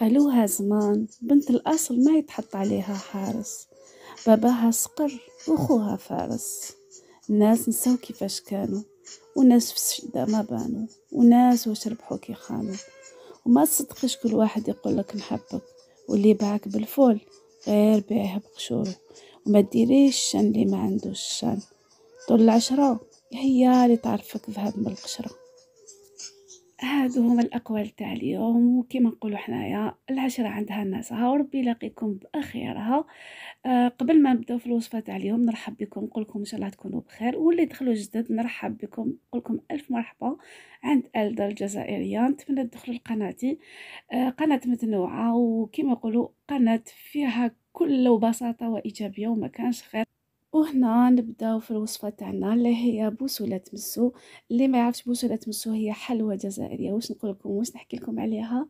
قالوها زمان بنت الأصل ما يتحط عليها حارس باباها صقر وخوها فارس الناس نساو كيفاش كانوا وناس في الشدة ما بانوا وناس واش ربحوا كي خانوا وما تصدقش كل واحد يقول لك نحبك واللي باعك بالفول غير بيعها بقشوره وما ديريش شان اللي ما عندوش شان طول العشرة هي اللي تعرفك ذهب من القشره هادو هما الاقوال تاع اليوم وكما نقولوا حنايا العشره عندها ناسها وربي يلاقيكم باخيرها آه قبل ما نبداو في الوصفه تاع اليوم نرحب بكم نقول لكم ان شاء الله تكونوا بخير واللي دخلوا جدد نرحب بكم نقول لكم الف مرحبا عند الدا الجزائريه نتمنى تدخلوا لقناتي آه قناه متنوعه وكما يقولوا قناه فيها كل بساطه وايجابيه وما كانش خير وهنا نبداو في الوصفه تاعنا اللي هي بوسوله مسو اللي ما يعرفش بوسوله مسو هي حلوى جزائريه واش نقول لكم واش نحكي لكم عليها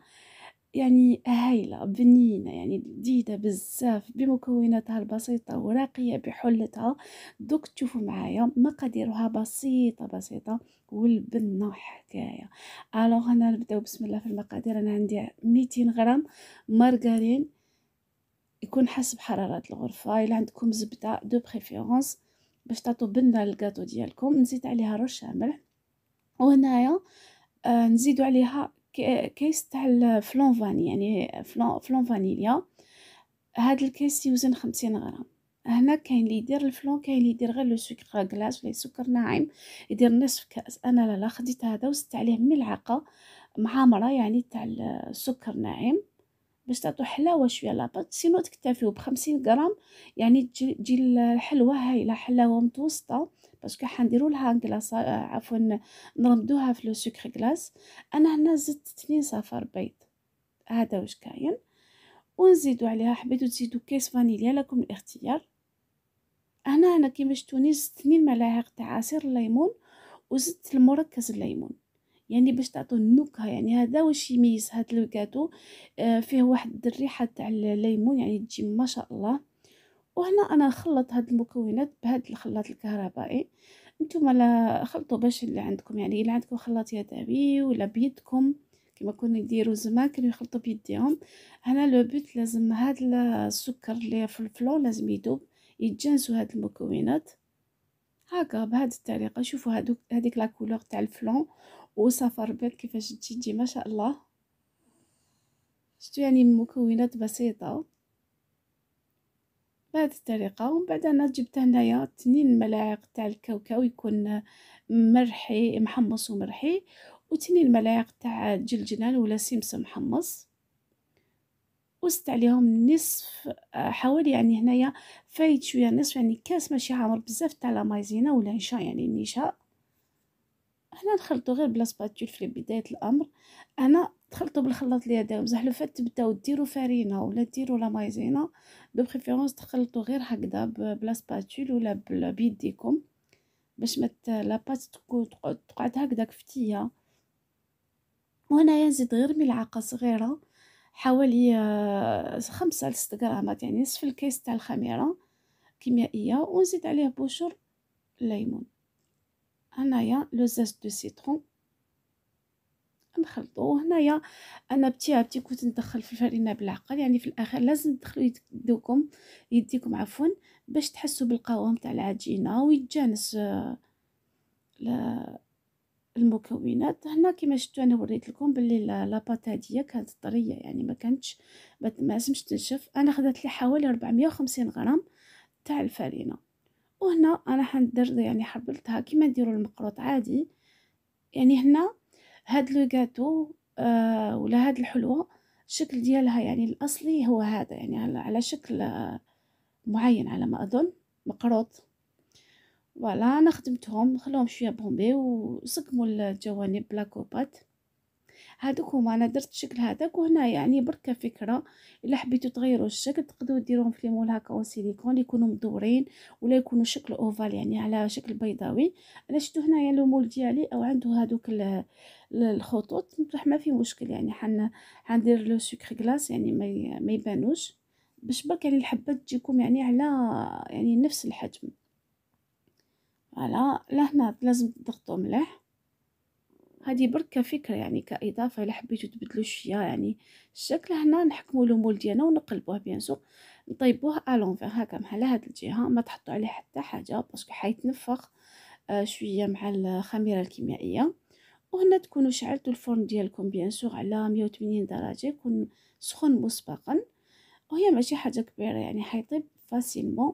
يعني هايله بنينه يعني جديده بزاف بمكوناتها البسيطه وراقيه بحلتها دوك تشوفوا معايا مقاديرها بسيطه بسيطه والبنه حكايه الوغ هنا نبداو بسم الله في المقادير انا عندي 200 غرام مارغرين يكون حسب حرارة الغرفة إلا عندكم زبدة دو بريفيرونس باش تعطو بنة للكاطو ديالكم نزيد عليها رشة ملح وهنايا آه نزيدو عليها كيس تاع الفلون فاني يعني فلون فلون فانيليا هاد الكيس يوزن خمسين غرام هنا كاين اللي يدير الفلون كاين اللي يدير غير لو سكر كلاص ولا سكر ناعم يدير نصف كاس انا لا لا خديت هذا وزدت عليه ملعقه معامره يعني تاع السكر ناعم باش تعطو حلاوه شويه لاباط سينو تكتفيو بخمسين غرام يعني تجي تجي الحلوه هايله حلاوه متوسطه باسكو حنديرو لها كلاصه آه، عفوا نرمدوها في لو سكر كلاص انا هنا زدت اثنين صفار بيض هذا واش كاين ونزيدو عليها حبيتو تزيدو كيس فانيليا لكم الاختيار هنا انا كيما شفتوني زدت اثنين ملاعق تاع عصير الليمون وزدت المركز الليمون يعني باش تعطوا النكهه يعني هذا واش يميز هذا الكاتو آه، فيه واحد الريحه تاع الليمون يعني تجي ما شاء الله وهنا انا نخلط هاد المكونات بهاد الخلاط الكهربائي نتوما لا خلطوا باش اللي عندكم يعني اللي عندكم خلاط يدوي ولا بيدكم كما كنا نديرو زمان كانوا يخلطوا بيديهم هنا لو بوت لازم هاد السكر اللي في الفلو لازم يذوب يتجانسوا هاد المكونات هكا بهاد الطريقه شوفوا هادوك هذيك لا كولور تاع الفلون وسفر بيت كيفاش تجي ما شاء الله شتو يعني مكونات بسيطة بهاد الطريقة ومن بعد انا جبت هنايا تنين ملاعق تاع الكاوكاو يكون مرحي محمص ومرحي وتنين ملاعق تاع جلجلان ولا سمسم محمص وزدت عليهم نصف آه، حوالي يعني هنايا فايت شويه نصف يعني كاس ماشي عامر بزاف تاع لا مايزينا ولا نشا يعني النشا هنا نخلطو غير بلا سباتول في بدايه الامر أنا تخلطو بالخلاط اللي هذا بصح لو فات تبداو ديرو فارينة ولا ديرو لا مايزينا دو بريفيرونس تخلطو غير هكذا بلا سباتول ولا بيديكم باش ما لا بات تقعد هكذاك كفتية وهنايا نزيد غير ملعقه صغيره حوالي آه، خمسة لست غرامات يعني نصف الكيس تاع الخميره كيميائيه ونزيد عليه بوشر ليمون هنايا لو زيست دو سيترون نخلطو هنايا انا بتي بتي كنت ندخل في الفرينه بالعقل يعني في الاخر لازم تدخلوا يدوكم يديكم عفوا باش تحسوا بالقوام تاع العجينه ويتجانس آه، المكونات هنا كما شفتوا انا وريت لكم باللي لاباط هذه كانت طريه يعني ما كانتش ما لازمش تنشف انا خذت لي حوالي 450 غرام تاع الفرينه وهنا انا حندير يعني حبلتها كيما نديرو المقروط عادي يعني هنا هاد لو جاتو آه ولا هاد الحلوه الشكل ديالها يعني الاصلي هو هذا يعني على شكل آه، معين على ما اظن مقروط فوالا انا خدمتهم خلوهم شويه بومبي وسقموا الجوانب بلاكوبات هادوك هما انا درت الشكل هذاك وهنا يعني بركه فكره الا حبيتو تغيروا الشكل تقدروا ديروهم في ليمول هكا وسيليكون يكونوا مدورين ولا يكونوا شكل اوفال يعني على شكل بيضاوي انا شفتو هنايا يعني المول ديالي او عنده هادوك الخطوط راح ما في مشكل يعني حن حندير لو سكر كلاص يعني ما يبانوش باش برك يعني الحبات تجيكم يعني على يعني نفس الحجم فوالا لهنا لازم تضغطوا مليح هذه برك كفكرة يعني كإضافة إلا حبيتو تبدلو شوية يعني الشكل هنا نحكمو المول ديالنا ونقلبوه بيان سور نطيبوه ألونفير هكا بحال هاد الجهة ما تحطو عليه حتى حاجة باسكو حيتنفخ آه شوية مع الخميرة الكيميائية وهنا تكونوا شعلتوا الفرن ديالكم بيان سور على 180 درجة يكون سخون مسبقا وهي ماشي حاجة كبيرة يعني حيطيب فاسيلمون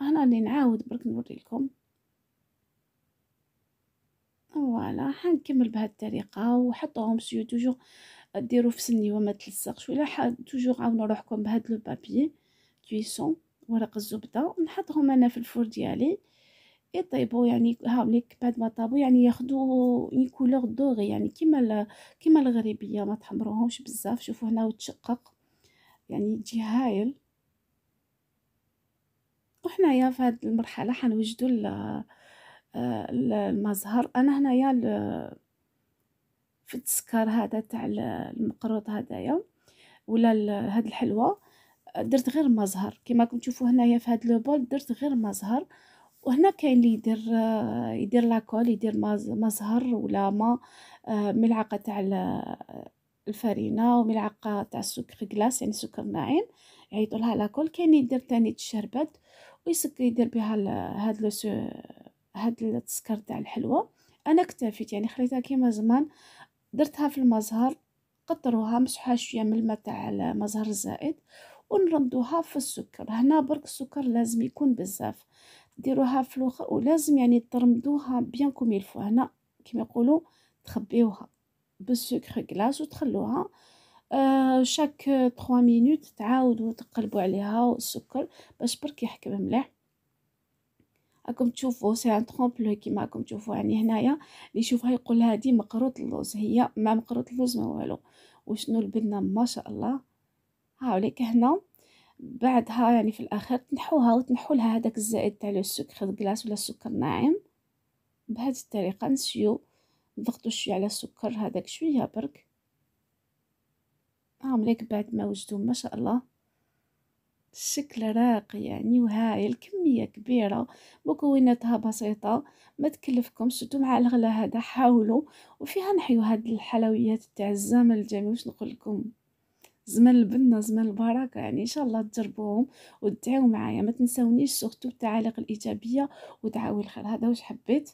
هنا راني نعاود برك نوري لكم فوالا حنكمل الطريقه وحطوهم سيو توجور ديروا في سنيوه ما تلصقش ولا حد توجور عاونوا روحكم بهاد لو بابي كويسون ورق الزبده نحطهم انا في الفور ديالي يطيبوا يعني هاوليك بعد ما طابوا يعني ياخذوا ني كولور دوغي يعني كيما كيما الغريبيه ما تحمروهمش بزاف شوفوا هنا وتشقق يعني يجي هايل وحنايا في هاد المرحله حنوجدوا آه، المظهر انا هنايا في التسكر هذا تاع المقروط هذايا ولا هاد الحلوه درت غير مزهر كما راكم تشوفوا هنايا في هاد لو بول درت غير مزهر وهنا كاين اللي يدير آه، يدير لاكول يدير مظهر ولا ما آه، ملعقه تاع الفرينه وملعقه تاع السكر كلاس يعني سكر ناعم يعيطوا لها لاكول كاين يدير تاني الشربات ويسك يدير بها هاد لو هاد التسكر تاع الحلوى انا اكتفيت يعني خليتها كيما زمان درتها في المزهر قطروها مسحوها شويه من الماء تاع المزهر الزائد ونرمدوها في السكر هنا برك السكر لازم يكون بزاف ديروها في الاخر ولازم يعني ترمدوها بيان كوم يلفو هنا كيما يقولوا تخبيوها بالسكر كلاص وتخلوها آه، شاك 3 مينوت تعاودوا تقلبوا عليها السكر باش برك يحكم مليح راكم تشوفوا سي ان طرومبل كيما راكم تشوفوا يعني هنايا اللي يشوفها يقول هذه مقروط اللوز هي ما مقروط اللوز ما والو وشنو البنه ما شاء الله هاوليك هنا بعدها يعني في الاخر تنحوها وتنحو لها هذاك الزائد تاع لو سكر كلاص ولا السكر ناعم بهذه الطريقه نسيو نضغطوا شويه على السكر هذاك شويه برك هاوليك بعد ما وجدوا ما شاء الله الشكل راقي يعني وهايل كمية كبيرة مكوناتها بسيطة ما تكلفكمش شدوا مع الغلا هذا حاولوا وفيها نحيو هاد الحلويات تاع الزمن الجميل واش نقول لكم زمن البنه زمن البركه يعني ان شاء الله تجربوهم وتدعيو معايا ما تنساونيش سورتو التعاليق الايجابيه ودعاوي الخير هذا واش حبيت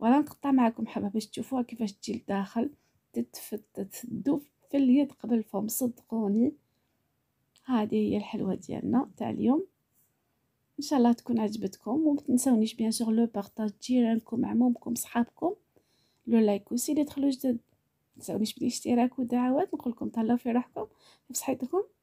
ولا نقطع معكم حبه باش تشوفوها كيفاش تجي لداخل تتفت تدوب في اليد قبل الفم صدقوني هذه هي الحلوه ديالنا تاع اليوم ان شاء الله تكون عجبتكم وما تنساونيش بيان سور لو بارطاج جيرانكم عمومكم صحابكم لو لايك وسي لي دخلوا جدد ما تنساونيش بالاشتراك والدعوات نقول لكم تهلاو في روحكم وفي صحتكم